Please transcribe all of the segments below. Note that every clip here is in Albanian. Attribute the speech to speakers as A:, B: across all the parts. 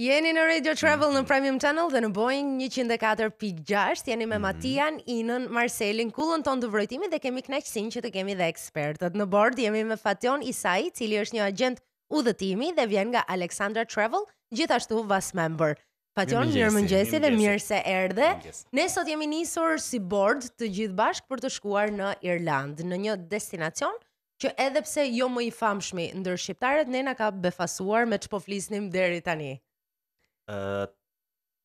A: Jeni në Radio Travel në mhm. Premium Channel dhe në Boeing 104.6 Jeni me mhm. Matian, Inën, Marcelin, kullën ton të vrojtimi dhe kemi knaqësin që të kemi dhe ekspertët Në bord jemi me Fation Isai, cili është një agent udhëtimi dhe vjen nga Alexandra Travel, gjithashtu VAS member Fation, mirë mëngjesi dhe mirë se erdhe Ne sot jemi nisur si bord të gjithë bashk për të shkuar në Irland Në një destinacion që edhe pse jo më i famshmi ndër shqiptarët, ne na ka befasuar me ç'po flisnim deri tani.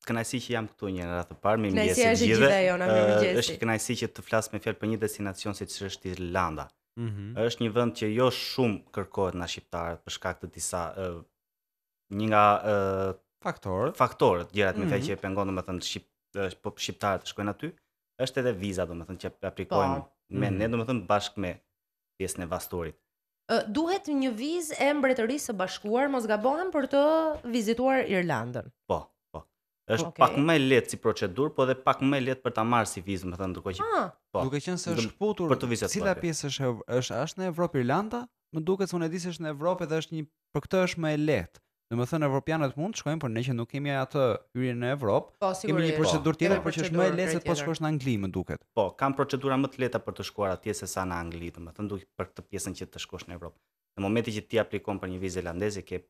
B: Kënaqësi që jam këtu një ratë të parë, më mirëse gjithë. Kënaqësi është gjithë Është kënaqësi që të flas me fjalë për një destinacion si është Irlanda. Mm Është një vend që jo shumë kërkohet nga shqiptarët për shkak të disa uh, një nga uh, faktorët, faktorët gjërat mm -hmm. me fjalë mhm. që e pengon domethënë shqip po shqiptarët shkojnë aty, është edhe viza domethënë që aplikojnë po. me mm -hmm. ne mhm. domethënë bashkë me pjesën e vastorit.
A: Duhet një vizë e Mbretërisë së Bashkuar, mos gabohem, për të vizituar Irlandën.
B: Po, po. Është pak më lehtë si procedurë, po edhe pak më lehtë për ta marrë si vizë, më thënë, ndërkohë që. Ah. Po. Duke qenë se është thëputur për të vizituar. Cila pjesë
C: është është në Evropë Irlanda? Më duket se unë e di se është në Evropë dhe është një, për këtë është më e lehtë. Në më thënë evropianët mund të shkojnë, por ne që nuk kemi atë hyrje në Evropë, po, kemi një po, procedur tjetër, por që është më e lehtë se të shkosh në Angli, më duket.
B: Po, kanë procedura më të lehta për të shkuar atje se sa në Angli, më thënë duhet për këtë pjesën që të shkosh në Evropë. Në momentin që ti aplikon për një vizë landeze, ke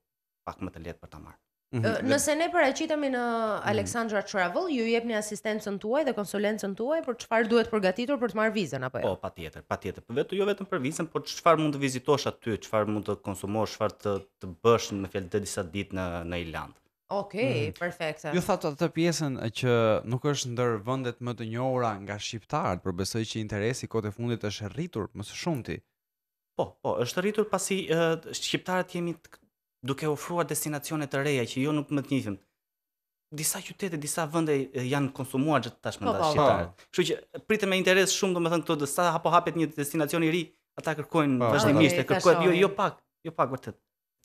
B: pak më të lehtë për ta marrë. Mhm. Nëse
A: ne paraqitemi në Alexandra Travel, ju jepni asistencën tuaj dhe konsulencën tuaj për çfarë duhet përgatitur për të marrë vizën apo jo? Po,
B: patjetër, patjetër. Po vetë jo vetëm për vizën, por çfarë mund të vizitosh aty, çfarë mund të konsumosh, çfarë të të bësh në fjalë të disa ditë në në Irland.
A: Okej, okay, mm. perfekt. Ju
C: thatë atë pjesën që nuk është ndër vendet më të njohura nga shqiptarët, por besoj që interesi kot e fundit është rritur më së shumti. Po, po,
B: është rritur pasi uh, shqiptarët jemi duke ofruar destinacione të reja që jo nuk më të njihin. Disa qytete, disa vende janë konsumuar gjithë tashmë po, nga po, po. shqiptarët. Kështu që pritet me interes shumë domethënë këto sa apo hapet një destinacion i ri, ata kërkojnë vazhdimisht, kërkohet jo jo pak, jo pak vërtet.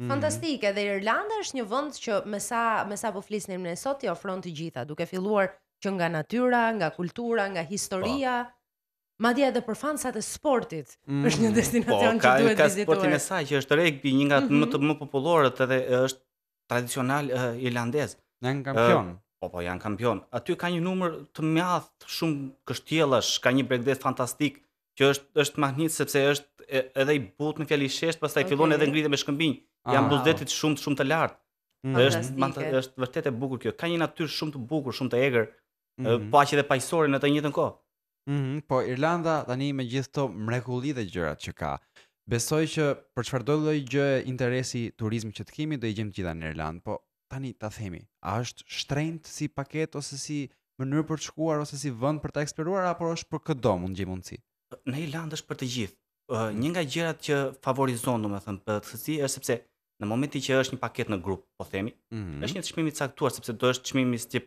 B: Fantastike,
A: dhe Irlanda është një vend që me sa me sa po flisnim ne sot i ofron të gjitha, duke filluar që nga natyra, nga kultura, nga historia. Ma dhja edhe për fansat e sportit mm, është një destinacion po, që duhet vizituar. ka sportin e saj
B: që është regbi një nga mm -hmm. të më popullorët edhe është tradicional e, irlandez. Në në kampion? E, po, po, janë kampion. Aty ka një numër të mjathë shumë kështjelash, ka një bregdes fantastik që është, është mahnit sepse është edhe i but në fjali shesht, pas ta i okay. fillon edhe ngrite me shkëmbin. Ah, Jam buzdetit shumë të shumë të lartë. Mm. Është, është vërtet e bukur kjo. Ka një natyrë shumë të bukur, shumë të egër, mm -hmm. pa që dhe pajsore në të njëtën kohë.
C: Mhm, mm po Irlanda tani me gjithë këto mrekulli dhe gjërat që ka. Besoj që për çfarë do lloj gjë interesi turizmi që të kemi do i gjem të gjitha në Irland, po tani ta themi, a është shtrenjt si paketë ose si mënyrë për të shkuar ose si vend për ta eksploruar apo është për këdo mund gjej mundsi? Në Irland është për të gjithë. një nga gjërat që
B: favorizon domethënë për të thësi është sepse në momentin që është një paketë në grup, po themi, mm -hmm. është një çmim i caktuar sepse do është çmimi tip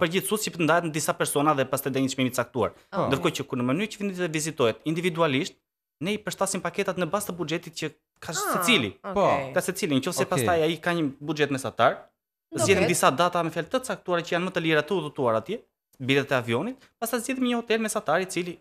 B: përgjithësuar si ndahet në disa persona dhe pastaj dhe një çmim caktuar. Ndërkohë që kur në mënyrë që të vizitohet individualisht, ne i përshtasim paketat në bazë të buxhetit që ka se ah, secili. Po, okay. ka secili, nëse okay. pastaj ai ka një buxhet mesatar, zgjidhim disa data me fjalë të caktuar që janë më të lira të udhëtuar atje, biletat e avionit, pastaj zgjidhim një hotel mesatar i cili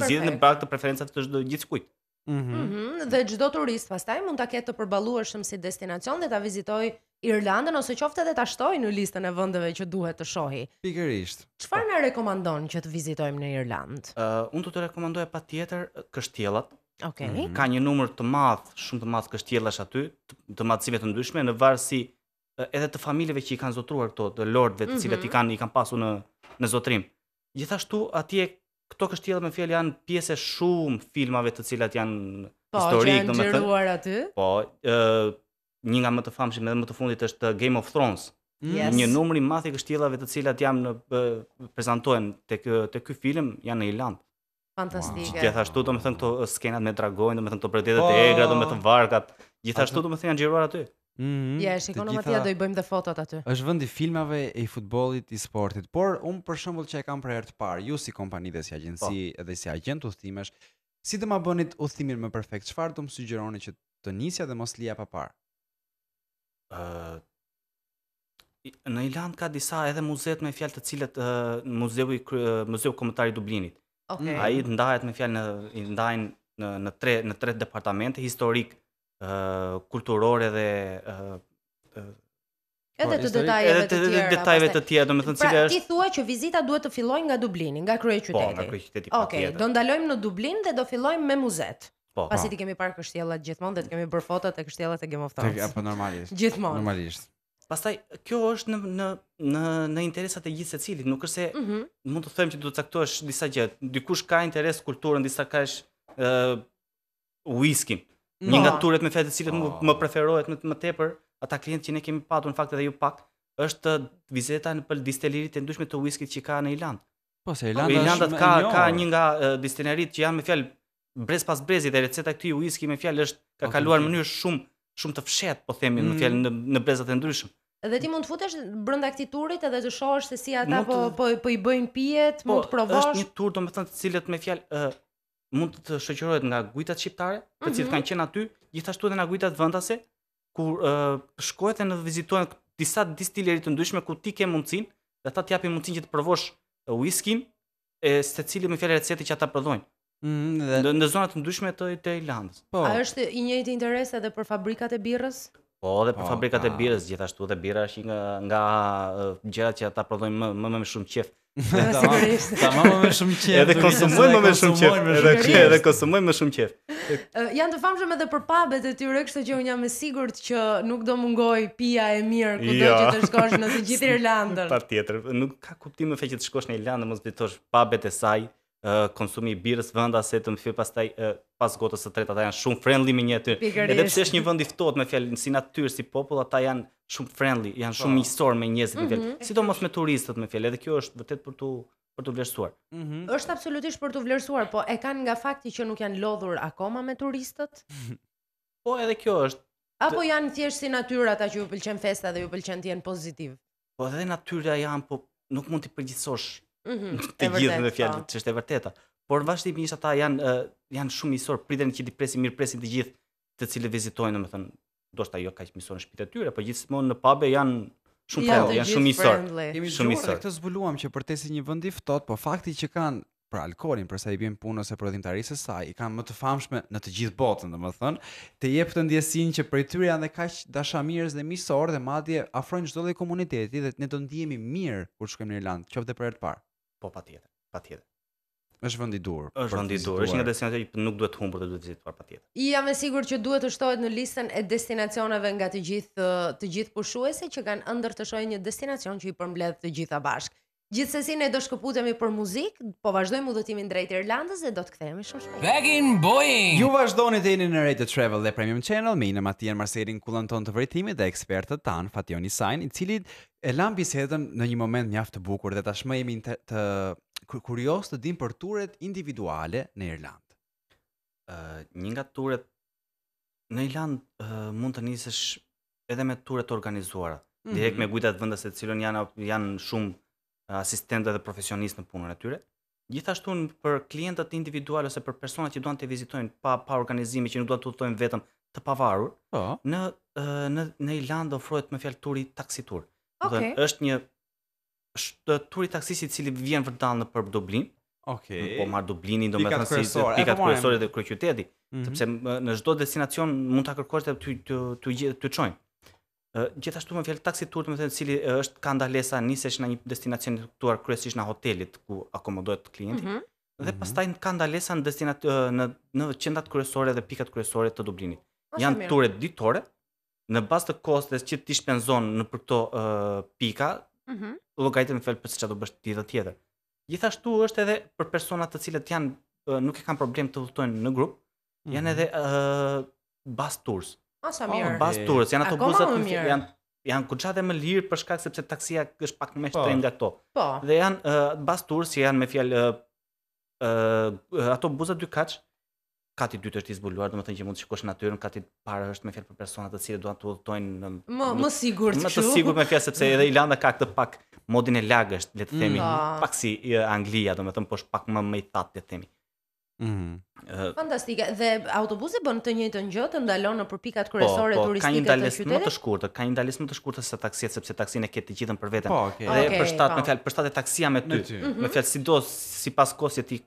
B: zgjidhet në bazë të preferencave të çdo kujtë.
C: Mhm. mm
A: -hmm. Dhe çdo turist pastaj mund ta ketë të përballueshëm si destinacion dhe ta vizitojë Irlandën ose qoftë edhe ta shtoj në listën e vendeve që duhet të shohi. Pikërisht. Çfarë na rekomandon që të vizitojmë në Irlandë?
B: Ë, uh, unë do të rekomandoj patjetër kështjellat. Okej. Okay. Mm -hmm. Ka një numër të madh, shumë të madh kështjellash aty, të, të madhësive të ndryshme në varësi edhe të familjeve që i kanë zotruar këto, të lordëve të cilët mm -hmm. i mhm. kanë i kanë pasur në në zotrim. Gjithashtu atje këto kështjella më fjalë janë pjesë shumë filmave të cilat janë po, historik, domethënë. Po, ë uh, një nga më të famshëm edhe më të fundit është uh, Game of Thrones. Mm. Yes. Një numër i madh i kështjellave të cilat janë në uh, prezantohen tek te ky film janë në Irland.
A: Fantastike. Wow.
B: Gjithashtu do të thënë këto uh, skenat me dragojnë, do të thënë këto predetet oh. Po. e egra, do mm-hmm. të thënë varkat. Gjithashtu do të thënë janë xhiruar aty.
A: Mm -hmm. Ja, yeah, shikon gjitha... do i bëjmë dhe fotot aty.
C: Është vendi i filmave e i futbollit, i sportit, por un për shembull që e kam për herë të parë, ju si kompani dhe si agjenci po. dhe si agent udhëtimesh, si do ma bënit udhëtimin më perfekt? Çfarë do më sugjeroni që të nisja dhe mos lija pa parë? në Irland ka disa edhe muzeet me fjalë të cilat uh, muzeu
B: i uh, muzeu kombëtar i Dublinit. Okay. Ai ndahet me fjalë në i ndajnë në në tre në tre departamente historik, uh, kulturore dhe uh,
A: edhe, të edhe të detajeve të tjera. detajeve të tjera, domethënë pra, është. Ti thua që vizita duhet të fillojë nga Dublini, nga kryeqyteti. Po, nga
C: kryeqyteti. Okej, do
A: ndalojmë në Dublin dhe do fillojmë me muzet. Po. Pasi po. ti kemi parë kështjellat gjithmonë dhe të kemi bërë foto të kështjellat të Game of Thrones. apo
C: normalisht. Gjithmonë. Normalisht.
B: Pastaj kjo është në në në në interesat e gjithë secilit, nuk është se mm -hmm. mund të them që duhet të caktosh disa gjë. Dikush ka interes kulturën, disa ka ë whisky. Një nga turet me fjalë të cilët oh. më preferohet më më tepër, ata klientë që ne kemi patur në fakt edhe ju pak, është vizeta në pël distilleritë të të whiskyt që ka në Irland. Po se Irlanda ka ka një nga uh, që janë me fjalë brez pas brezi dhe receta e këtij whisky me fjalë është ka okay, kaluar në mënyrë shumë shumë të fshehtë, po themi, mm. në fjalë në, në brezat e ndryshëm.
A: Edhe ti mund të futesh brenda këtij turit edhe të shohësh se si ata po po po i bëjnë pijet, po, mund të provosh. është një
B: tur, domethënë, të cilët me fjalë uh, mund të shoqërohet nga gujtat shqiptare, mm -hmm. të mhm. cilët kanë qenë aty, gjithashtu edhe nga gujtat vendase, ku uh, shkohet dhe në vizitojnë disa distilleri të ndryshme ku ti ke mundsinë, dhe ata të japin mundsinë që të provosh whiskyn e secili me fjalë recetë që ata prodhojnë. Mhm, dhe... Në zonat të ndryshme të Tajlandës. Po. A
A: është i njëjti interes edhe për fabrikat e birrës?
B: Po, edhe për oh, fabrikat e birrës gjithashtu dhe birra është nga nga gjërat që ata prodhojnë më më më shumë qef. Ta më më shumë qef. Edhe konsumojnë më shumë qef. Edhe konsumojmë më shumë qef.
A: Janë të famshëm edhe për pubet e tyre, kështu që un jam i sigurt që nuk do mungoj pija e mirë kudo jo. që të shkosh në të gjithë Irlandën.
B: Patjetër, nuk ka kuptim më fe që të shkosh në Irlandë mos bitosh pubet e saj konsumi i birës vënda se të mfir pastaj uh, pas gotës së tretë ata janë shumë friendly me një aty. Edhe pse është një vend i ftohtë me fjalë si natyrë si popull, ata janë shumë friendly, janë shumë oh. miqësor me njerëzit mm -hmm. e vet. Sidomos me turistët me fjalë, edhe kjo është vërtet për tu për tu vlerësuar.
A: Mm -hmm. Është absolutisht për tu vlerësuar, po e kanë nga fakti që nuk janë lodhur akoma me turistët.
B: po edhe kjo është
A: Apo janë thjesht si natyra ata që ju pëlqen festa dhe ju pëlqen të jenë pozitiv.
B: Po edhe natyra janë, po nuk mund të përgjithsosh
A: Mm të gjithë dhe fjalë po.
B: që është e vërteta. Por vazhdimisht ata janë uh, janë shumë miqësor, priten që ti presin, mirë presi të gjithë të cilët vizitojnë, domethënë, ndoshta jo kaq miqësor në shtëpitë tyre, por gjithmonë
C: në pabe janë shumë ja, friendly, janë shumë miqësor. Shumë miqësor. Këtë zbuluam që për te si një vend i ftohtë, po fakti që kanë për alkoolin, për sa i bën punën ose prodhimtarisë së saj, i kanë më të famshme në të gjithë botën, domethënë, të jep të ndjesin që prej tyre janë kaq dashamirës dhe miqësor dhe madje afrojnë çdo lloj komuniteti dhe ne do ndihemi mirë kur shkojmë në Irland, qoftë për herë të parë po patjetër, patjetër.
B: Është vend i durr. Është vend i Është një destinacion që nuk duhet të dhe duhet të vizituar
A: patjetër. I jam e sigurt që duhet të shtohet në listën e destinacioneve nga të gjithë të gjithë pushuesit që kanë ëndër të shohin një destinacion që i përmbledh të gjitha bashkë. Gjithsesi ne do shkëputemi për muzik, po vazhdojmë udhëtimin drejt Irlandës dhe do të kthehemi shumë shpejt. Back in Ju
C: vazhdoni të jeni në Radio Travel dhe Premium Channel me Ina Matian Marcelin Kullanton të vërtetimit dhe ekspertët tan Fatjoni Sain, i cili e lan bisedën në një moment mjaft të bukur dhe tashmë jemi të, të kurioz të dim për turet individuale në Irlandë. Uh,
B: një nga turet në Irlandë uh, mund të nisësh edhe me turet organizuara, mm -hmm. direkt mhm. me gujtat vendas se cilën janë janë shumë asistentë dhe profesionistë në punën e tyre. Gjithashtu në për klientët individual ose për personat që duan të vizitojnë pa pa organizimi që nuk duan të udhtojnë vetëm të pavarur, oh. në në në Irland ofrohet me fjalë turi taksi tur. Okay. Dhe është një është turi taksisi i cili vjen vërtet në për Dublin. Okej. Okay. Po marr Dublinin domethënë si pikat kryesore të kryeqytetit, mhm. sepse në çdo destinacion mund ta kërkosh të ty të të të çojnë gjithashtu me fjalë taksi tur, thënë cili është ka ndalesa nisesh në një destinacion të ktuar kryesisht në hotelit ku akomodohet klienti. Mm -hmm. Dhe mhm. pastaj ka ndalesa në destinat në në qendrat kryesore dhe pikat kryesore të Dublinit. Ose Janë ture ditore në bazë të kostes që ti shpenzon në për këto uh, pika, mm -hmm. me për çfarë do bësh ti dhe tjetër. Gjithashtu është edhe për persona të cilët janë nuk e kanë problem të udhtojnë në grup, janë mhm. edhe uh, bus tours. Asa po, mirë. Oh, bas turës, janë ato buzat, janë janë kuçate më lirë për shkak sepse taksia është pak më po. shtrenjtë nga ato. Po. Dhe janë uh, bas turës, janë me fjalë ato buza dy kaç kati dytë është i zbuluar, domethënë që mund të shikosh natyrën, kati para është me fjalë për persona të cilët duan të udhtojnë në më më sigurt këtu. Më të sigurt me fjalë sepse edhe Irlanda ka këtë pak modin e lagësht, le të themi, mm. pak si Anglia, domethënë po është pak më më i thatë, le të themi. Mm
A: Fantastike. Dhe autobusi bën të njëjtën gjë, të ndalon nëpër pikat po, kryesore po, turistike të qytetit. Po, ka një dalesë më të
B: shkurtë, ka një dalesë më të shkurtë se taksia sepse taksinë ke të gjithën për veten. Po, Dhe për shtat, po. me fjalë, për shtat taksia me ty. Me, ty. Mm sipas kohës që ti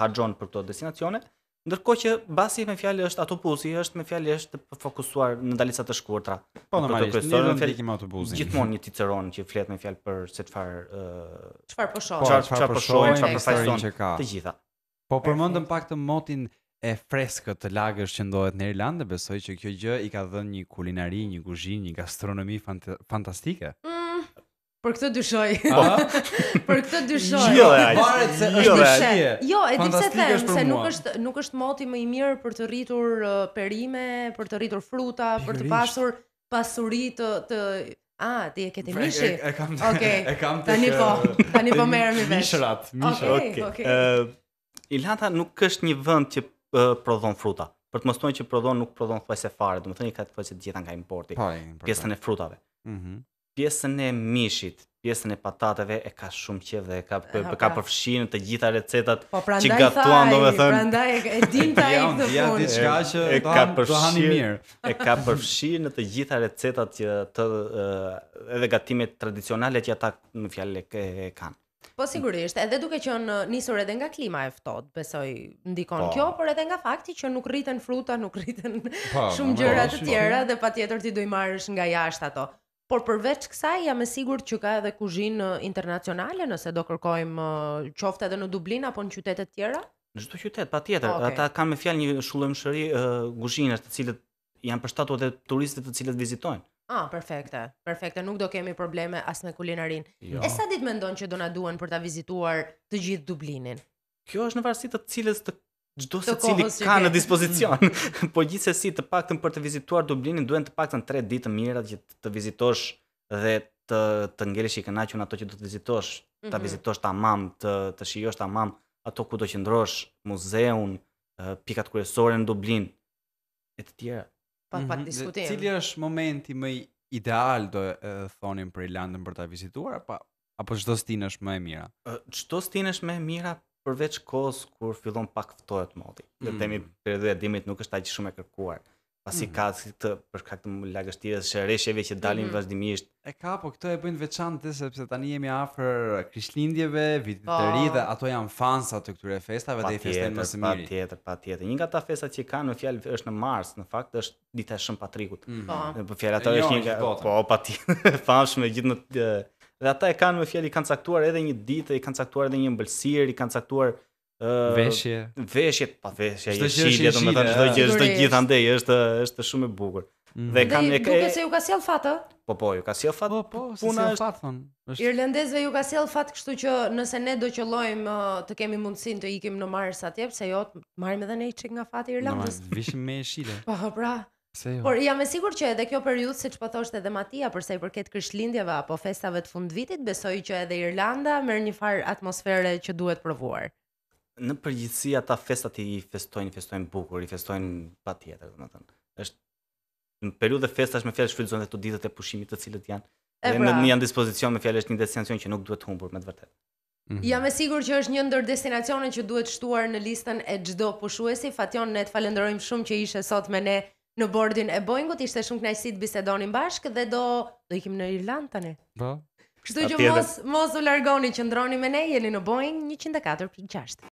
B: harxhon për këto destinacione, Ndërkohë që basi me fjalë është autobusi, është me fjalë është të fokusuar në dalica të shkurtra. Po normalisht, ne nuk ndjekim autobusin. Gjithmonë një ciceron që flet me fjalë për se çfarë çfarë po shoh, çfarë po shoh, çfarë po shoh, çfarë po të gjitha.
C: Po përmendëm pak të motin e freskët të lagës që ndodhet në Irlandë, besoj që kjo gjë i ka dhënë një kulinari, një kuzhinë, një gastronomi fant fantastike. Mm,
A: për këtë dyshoj. për këtë dyshoj. Jo, varet se është dyshe. Jo, e di pse them se nuk është nuk është moti më i mirë për të rritur uh, perime, për të rritur fruta, për të pasur pasuri të të A, ah, ti e ke të mishi? E, kam të... Okay. të... Tani po, tani po merë mi vesh. Mishrat, mishrat, okay, okay. okay. Uh,
B: Ilanta nuk është një vend që uh, prodhon fruta. Për të mos thënë që prodhon nuk prodhon thjesht fare, do të thënë i ka të të gjitha nga importi. Pa, po, pjesën e frutave. Mhm. Mm pjesën e mishit, pjesën e patateve e ka shumë qejf dhe e ka për, ka përfshirë në të gjitha recetat po, pra që gatuan, domethënë. Prandaj
A: e din ta ikë në fund. Ja diçka
B: që e ka përfshirë, e ka në të gjitha recetat që të edhe gatimet tradicionale që ata në fjalë e kanë.
A: Po sigurisht, edhe duke qenë uh, nisur edhe nga klima e ftohtë, besoj ndikon po. kjo, por edhe nga fakti që nuk rriten fruta, nuk rriten po, shumë gjëra të tjera dhe patjetër ti do i marrësh nga jashtë ato. Por përveç kësaj jam e sigurt që ka edhe kuzhinë uh, internacionale nëse do kërkojmë uh, qoftë edhe në Dublin apo në qytete të tjera.
B: Në çdo qytet patjetër, ah, okay. ata kanë me fjalë një shullëmshëri uh, të cilët janë përshtatur edhe turistëve të cilët vizitojnë.
A: Ah, perfekte. Perfekte, nuk do kemi probleme as me kulinarinë. Jo. E sa ditë mendon që do na duan për ta vizituar të gjithë Dublinin? Kjo është në varësi të cilës të çdo secili ka në dispozicion.
B: po gjithsesi, të paktën për të vizituar Dublinin duhen të paktën 3 ditë mira që të vizitosh dhe të të ngelesh i kënaqur ato që do të vizitosh, mm -hmm. ta mhm. vizitosh tamam, të të shijosh tamam ato ku do qëndrosh, muzeun, pikat kryesore në Dublin e të tjera pa mhm. pa diskutim. Cili
C: është momenti më ideal do të thonim për Irlandën për ta vizituar apo apo çdo stin është më e mira? Çdo stin
B: është më e mira përveç kohës kur fillon pak ftohet moti. Le të mm. themi periudha e dimrit nuk është aq shumë e kërkuar pasi mm -hmm. ka këtë për shkak të lagështirës së rreshjeve që dalin mm -hmm. vazhdimisht.
C: E ka, po këto e bëjnë veçantë sepse tani jemi afër Krishtlindjeve, vitit po. të ri dhe
B: ato janë fansa të këtyre festave dhe i festojnë më së miri. Patjetër, patjetër. Një nga ata festat që kanë në fjalë është në mars, në fakt është dita e Shën Patrikut. Mm -hmm. Po, po fjalë ato është një nga po patjetër famshme gjithë në dhe ata e kanë me fjalë i kanë caktuar edhe një ditë, i kanë caktuar edhe një mbëlsirë, i kanë caktuar veshje. Veshje, pa veshje, e gjë është do të thonë çdo gjë është gjithandej, është është shumë e bukur. Mm. Dhe kanë ne kë. se
A: ju ka sjell fat, ë
B: Po po, ju ka
C: sjell fat. Po po, puna është fat thon.
A: Është irlandezëve ju ka sjell fat, kështu që nëse ne do qëllojmë të kemi mundsinë të ikim në Mars atje, pse jo, marrim edhe ne çik nga fati i Irlandës. vishim
C: me jeshile.
A: Po pra. Pse jo? Por jam e sigurt që edhe kjo periudhë, siç po thoshte edhe Matia, përsa i përket krishtlindjeve apo festave të fundvitit, besoj që edhe Irlanda merr një far atmosfere që duhet provuar
B: në përgjithësi ata festat i festojnë, i festojnë bukur, i festojnë pa tjetër, Është në periud dhe është me fjallë shfrydzojnë dhe të ditët e pushimit të cilët janë. E dhe pra. në janë dispozicion me fjallë është një destinacion që nuk duhet të humbur me të vërtet. Mm -hmm.
A: Jam e sigur që është një ndër destinacionet që duhet shtuar në listën e gjdo pushuesi. Fation, ne të falenderojmë shumë që ishe sot me ne në bordin e Boeingut. Ishte shumë kënaqësi të bisedonim bashkë dhe do, do ikim në Irland tani. Po. Kështu që mos, mos u largoni qëndroni me ne, jeni në Boeing 104.6.